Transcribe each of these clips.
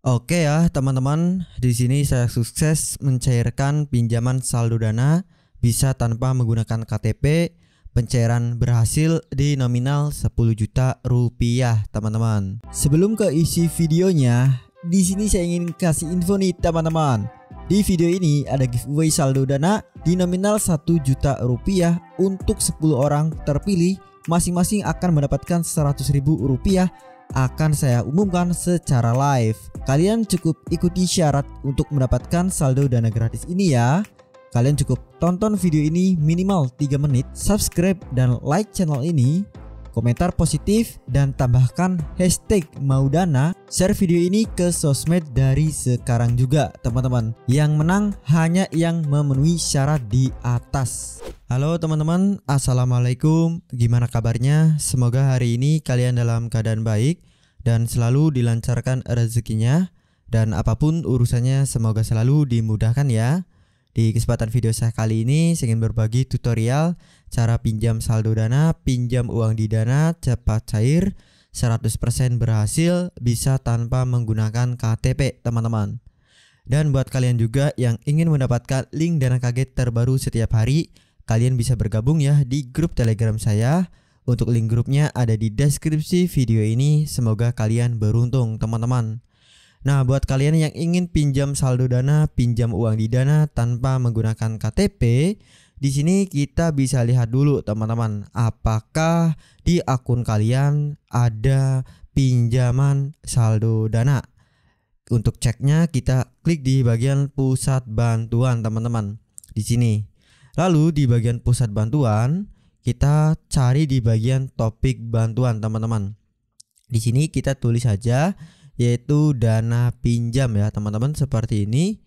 Oke ya teman-teman, di sini saya sukses mencairkan pinjaman saldo dana bisa tanpa menggunakan KTP. Pencairan berhasil di nominal 10 juta rupiah teman-teman. Sebelum ke isi videonya, di sini saya ingin kasih info nih teman-teman. Di video ini ada giveaway saldo dana di nominal 1 juta rupiah untuk 10 orang terpilih masing-masing akan mendapatkan 100 ribu rupiah akan saya umumkan secara live. Kalian cukup ikuti syarat untuk mendapatkan saldo dana gratis ini ya. Kalian cukup tonton video ini minimal 3 menit, subscribe dan like channel ini komentar positif, dan tambahkan hashtag Maudana. Share video ini ke sosmed dari sekarang juga teman-teman. Yang menang hanya yang memenuhi syarat di atas. Halo teman-teman, Assalamualaikum. Gimana kabarnya? Semoga hari ini kalian dalam keadaan baik dan selalu dilancarkan rezekinya. Dan apapun urusannya semoga selalu dimudahkan ya. Di kesempatan video saya kali ini, saya ingin berbagi tutorial cara pinjam saldo dana, pinjam uang di dana, cepat cair, 100% berhasil, bisa tanpa menggunakan KTP, teman-teman. Dan buat kalian juga yang ingin mendapatkan link dana kaget terbaru setiap hari, kalian bisa bergabung ya di grup telegram saya. Untuk link grupnya ada di deskripsi video ini, semoga kalian beruntung teman-teman. Nah, buat kalian yang ingin pinjam saldo Dana, pinjam uang di Dana tanpa menggunakan KTP, di sini kita bisa lihat dulu teman-teman, apakah di akun kalian ada pinjaman saldo Dana. Untuk ceknya kita klik di bagian pusat bantuan teman-teman di sini. Lalu di bagian pusat bantuan kita cari di bagian topik bantuan teman-teman. Di sini kita tulis saja yaitu dana pinjam ya teman-teman seperti ini.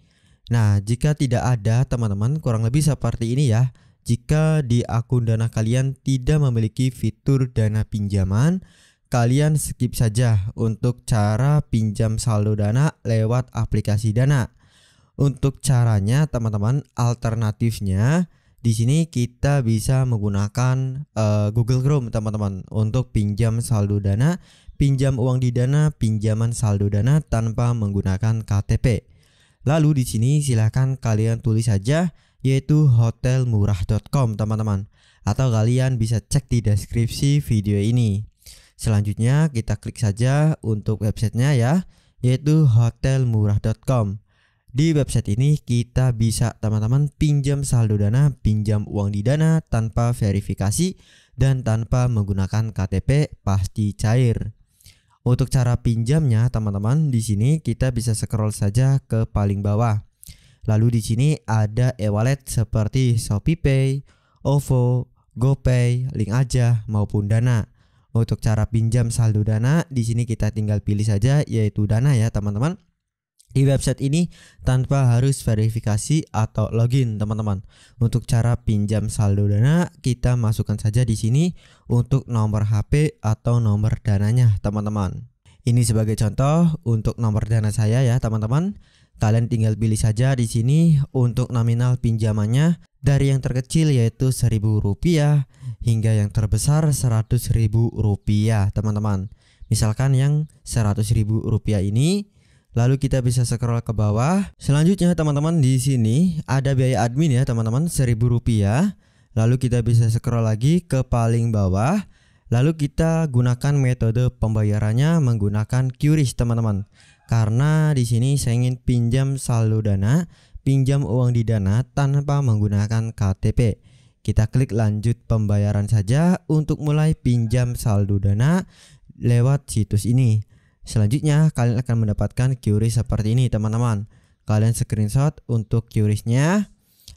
Nah, jika tidak ada teman-teman kurang lebih seperti ini ya. Jika di akun dana kalian tidak memiliki fitur dana pinjaman, kalian skip saja untuk cara pinjam saldo dana lewat aplikasi dana. Untuk caranya teman-teman, alternatifnya di sini kita bisa menggunakan uh, Google Chrome teman-teman untuk pinjam saldo dana pinjam uang di Dana, pinjaman saldo Dana tanpa menggunakan KTP. Lalu di sini silahkan kalian tulis saja yaitu hotelmurah.com teman-teman atau kalian bisa cek di deskripsi video ini. Selanjutnya kita klik saja untuk websitenya ya yaitu hotelmurah.com. Di website ini kita bisa teman-teman pinjam saldo dana, pinjam uang di dana tanpa verifikasi dan tanpa menggunakan KTP pasti cair. Untuk cara pinjamnya, teman-teman, di sini kita bisa scroll saja ke paling bawah. Lalu di sini ada e-wallet seperti ShopeePay, OVO, GoPay, Link Aja maupun Dana. Untuk cara pinjam saldo Dana, di sini kita tinggal pilih saja yaitu Dana ya, teman-teman di website ini tanpa harus verifikasi atau login, teman-teman. Untuk cara pinjam saldo dana, kita masukkan saja di sini untuk nomor HP atau nomor dananya, teman-teman. Ini sebagai contoh untuk nomor dana saya ya, teman-teman. Kalian tinggal pilih saja di sini untuk nominal pinjamannya dari yang terkecil yaitu Rp1.000 hingga yang terbesar Rp100.000, teman-teman. Misalkan yang Rp100.000 ini Lalu kita bisa scroll ke bawah. Selanjutnya teman-teman di sini ada biaya admin ya teman-teman rp rupiah. Lalu kita bisa scroll lagi ke paling bawah. Lalu kita gunakan metode pembayarannya menggunakan QRIS teman-teman. Karena di sini saya ingin pinjam saldo Dana, pinjam uang di Dana tanpa menggunakan KTP. Kita klik lanjut pembayaran saja untuk mulai pinjam saldo Dana lewat situs ini. Selanjutnya, kalian akan mendapatkan QRIS seperti ini, teman-teman. Kalian screenshot untuk QRIS-nya,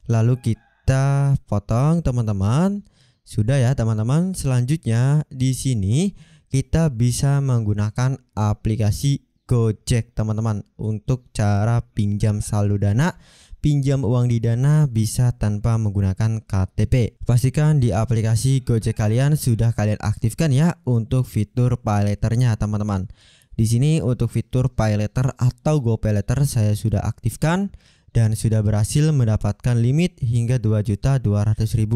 lalu kita potong, teman-teman. Sudah ya, teman-teman. Selanjutnya, di sini kita bisa menggunakan aplikasi Gojek, teman-teman, untuk cara pinjam saldo Dana pinjam uang di Dana bisa tanpa menggunakan KTP. Pastikan di aplikasi Gojek kalian sudah kalian aktifkan ya untuk fitur paleternya teman-teman. Di sini untuk fitur Pay Letter atau pay Letter saya sudah aktifkan dan sudah berhasil mendapatkan limit hingga Rp2.200.000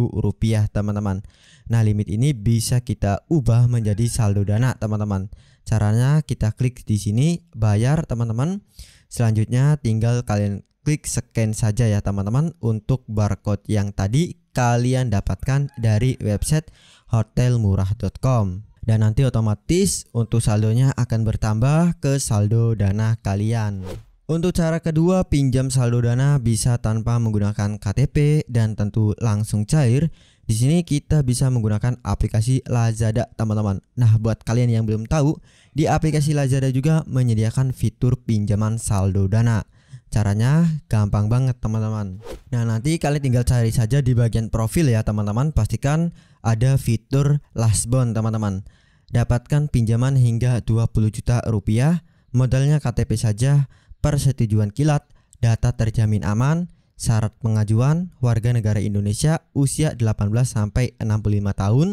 teman-teman. Nah, limit ini bisa kita ubah menjadi saldo dana teman-teman. Caranya kita klik di sini bayar teman-teman. Selanjutnya tinggal kalian klik scan saja ya teman-teman untuk barcode yang tadi kalian dapatkan dari website hotelmurah.com dan nanti otomatis untuk saldonya akan bertambah ke saldo dana kalian. Untuk cara kedua, pinjam saldo dana bisa tanpa menggunakan KTP dan tentu langsung cair. Di sini kita bisa menggunakan aplikasi Lazada, teman-teman. Nah, buat kalian yang belum tahu, di aplikasi Lazada juga menyediakan fitur pinjaman saldo dana. Caranya gampang banget, teman-teman. Nah, nanti kalian tinggal cari saja di bagian profil ya, teman-teman. Pastikan ada fitur last bond teman-teman. Dapatkan pinjaman hingga 20 juta rupiah, modalnya KTP saja, persetujuan kilat, data terjamin aman, syarat pengajuan warga negara Indonesia usia 18 sampai 65 tahun.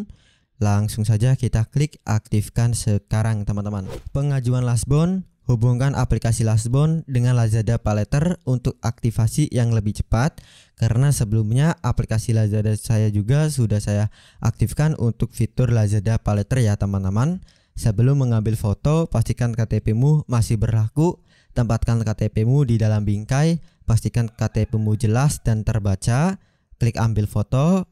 Langsung saja kita klik aktifkan sekarang teman-teman. Pengajuan last bond Hubungkan aplikasi Lastbone dengan Lazada Paleter untuk aktivasi yang lebih cepat karena sebelumnya aplikasi Lazada saya juga sudah saya aktifkan untuk fitur Lazada Paleter ya teman-teman. Sebelum mengambil foto, pastikan KTPmu masih berlaku, tempatkan KTPmu di dalam bingkai, pastikan KTPmu jelas dan terbaca, klik ambil foto,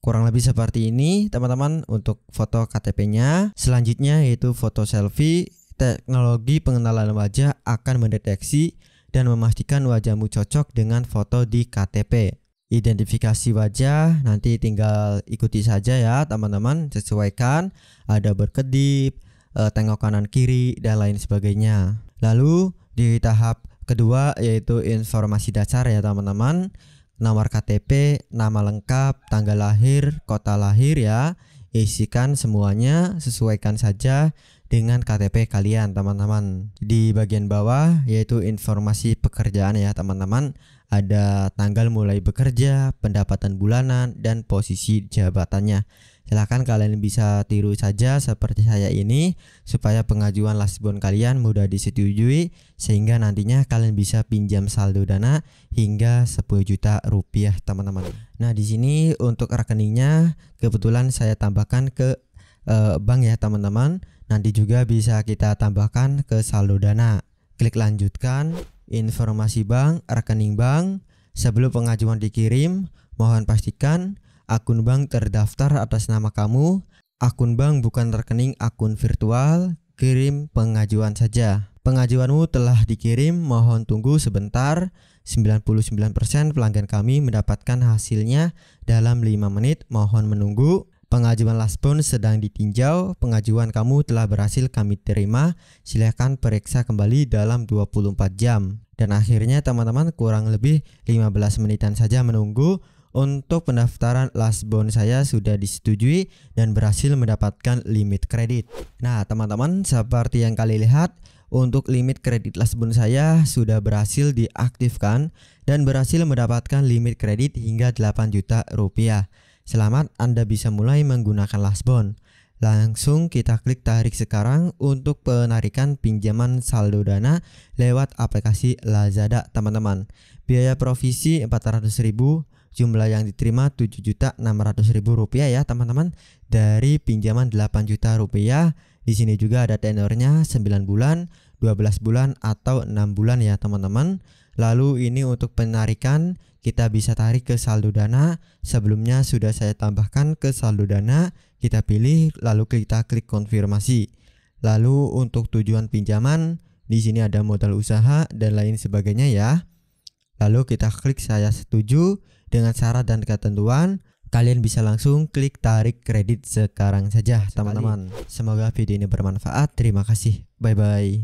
kurang lebih seperti ini teman-teman untuk foto KTP-nya. Selanjutnya yaitu foto selfie teknologi pengenalan wajah akan mendeteksi dan memastikan wajahmu cocok dengan foto di KTP. Identifikasi wajah nanti tinggal ikuti saja ya teman-teman, sesuaikan ada berkedip, eh, tengok kanan kiri dan lain sebagainya. Lalu di tahap kedua yaitu informasi dasar ya teman-teman, nomor KTP, nama lengkap, tanggal lahir, kota lahir ya isikan semuanya sesuaikan saja dengan KTP kalian teman-teman di bagian bawah yaitu informasi pekerjaan ya teman-teman ada tanggal mulai bekerja pendapatan bulanan dan posisi jabatannya Silahkan kalian bisa tiru saja seperti saya ini supaya pengajuan lasbon kalian mudah disetujui sehingga nantinya kalian bisa pinjam saldo dana hingga 10 juta rupiah teman-teman. Nah di sini untuk rekeningnya kebetulan saya tambahkan ke e, bank ya teman-teman. Nanti juga bisa kita tambahkan ke saldo dana. Klik lanjutkan informasi bank, rekening bank. Sebelum pengajuan dikirim, mohon pastikan akun bank terdaftar atas nama kamu, akun bank bukan rekening akun virtual, kirim pengajuan saja. Pengajuanmu telah dikirim, mohon tunggu sebentar. 99% pelanggan kami mendapatkan hasilnya dalam 5 menit, mohon menunggu. Pengajuan last pun sedang ditinjau, pengajuan kamu telah berhasil kami terima, silahkan periksa kembali dalam 24 jam. Dan akhirnya teman-teman kurang lebih 15 menitan saja menunggu untuk pendaftaran bond saya sudah disetujui dan berhasil mendapatkan limit kredit. Nah, teman-teman, seperti yang kalian lihat, untuk limit kredit bond saya sudah berhasil diaktifkan dan berhasil mendapatkan limit kredit hingga 8 juta rupiah. Selamat Anda bisa mulai menggunakan bond. Langsung kita klik tarik sekarang untuk penarikan pinjaman saldo dana lewat aplikasi Lazada teman-teman. Biaya provisi 400.000 jumlah yang diterima 7.600.000 rupiah ya teman-teman dari pinjaman 8 juta rupiah di sini juga ada tenornya 9 bulan 12 bulan atau 6 bulan ya teman-teman lalu ini untuk penarikan kita bisa tarik ke saldo dana sebelumnya sudah saya tambahkan ke saldo dana kita pilih lalu kita klik konfirmasi lalu untuk tujuan pinjaman di sini ada modal usaha dan lain sebagainya ya Lalu kita klik saya setuju dengan syarat dan ketentuan. Kalian bisa langsung klik tarik kredit sekarang saja, teman-teman. Semoga video ini bermanfaat. Terima kasih. Bye bye.